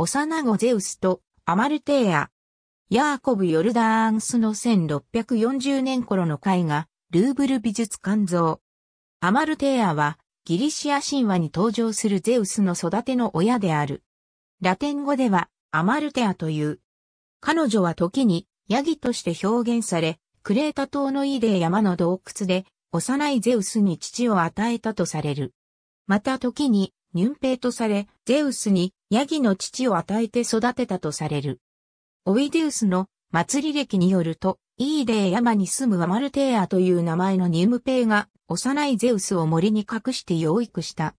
幼子ゼウスとアマルテーア。ヤーコブ・ヨルダーンスの1640年頃の絵画、ルーブル美術館像。アマルテーアは、ギリシア神話に登場するゼウスの育ての親である。ラテン語では、アマルテアという。彼女は時に、ヤギとして表現され、クレータ島のイデー山の洞窟で、幼いゼウスに父を与えたとされる。また時に、ニュンペイとされ、ゼウスにヤギの乳を与えて育てたとされる。オイデウスの祭り歴によると、イーデー山に住むアマルテーアという名前のニュムペイが幼いゼウスを森に隠して養育した。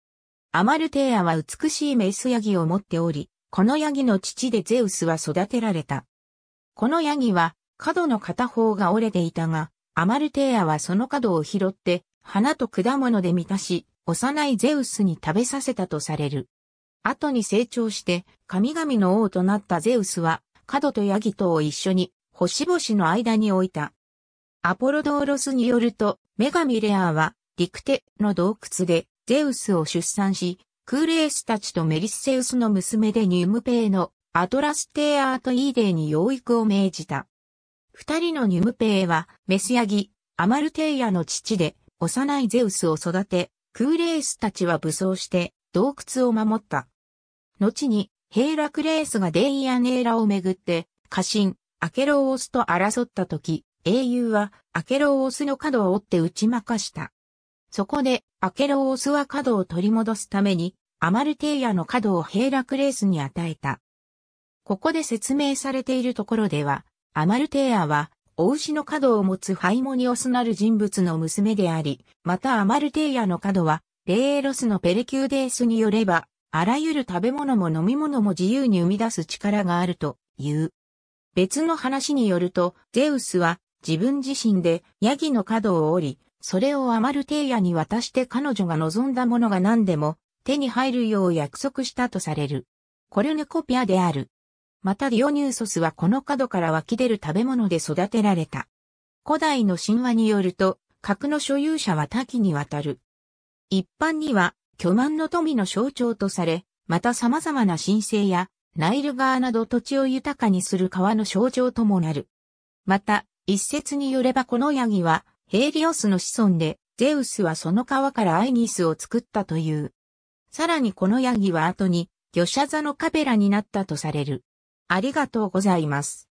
アマルテーアは美しいメスヤギを持っており、このヤギの乳でゼウスは育てられた。このヤギは角の片方が折れていたが、アマルテーアはその角を拾って花と果物で満たし、幼いゼウスに食べさせたとされる。後に成長して神々の王となったゼウスは、カドとヤギとを一緒に星々の間に置いた。アポロドーロスによると、女神レアは、リクテの洞窟でゼウスを出産し、クーレースたちとメリッセウスの娘でニウムペイのアトラステアートイーデーに養育を命じた。二人のニウムペイはメスヤギ、アマルテイヤの父で幼いゼウスを育て、クーレースたちは武装して洞窟を守った。後にヘイラクレースがデイアネーラをめぐって家臣、アケロオスと争った時、英雄はアケロオスの角を折って打ち負かした。そこでアケロオスは角を取り戻すためにアマルテイアの角をヘイラクレースに与えた。ここで説明されているところでは、アマルテイアはお牛の角を持つハイモニオスなる人物の娘であり、またアマルテイアの角は、レエロスのペレキューデースによれば、あらゆる食べ物も飲み物も自由に生み出す力があるという。別の話によると、ゼウスは自分自身でヤギの角を折り、それをアマルテイアに渡して彼女が望んだものが何でも手に入るよう約束したとされる。コルヌコピアである。またディオニューソスはこの角から湧き出る食べ物で育てられた。古代の神話によると、核の所有者は多岐にわたる。一般には、巨万の富の象徴とされ、また様々な神聖や、ナイル川など土地を豊かにする川の象徴ともなる。また、一説によればこのヤギは、ヘイリオスの子孫で、ゼウスはその川からアイニスを作ったという。さらにこのヤギは後に、魚舎座のカペラになったとされる。ありがとうございます。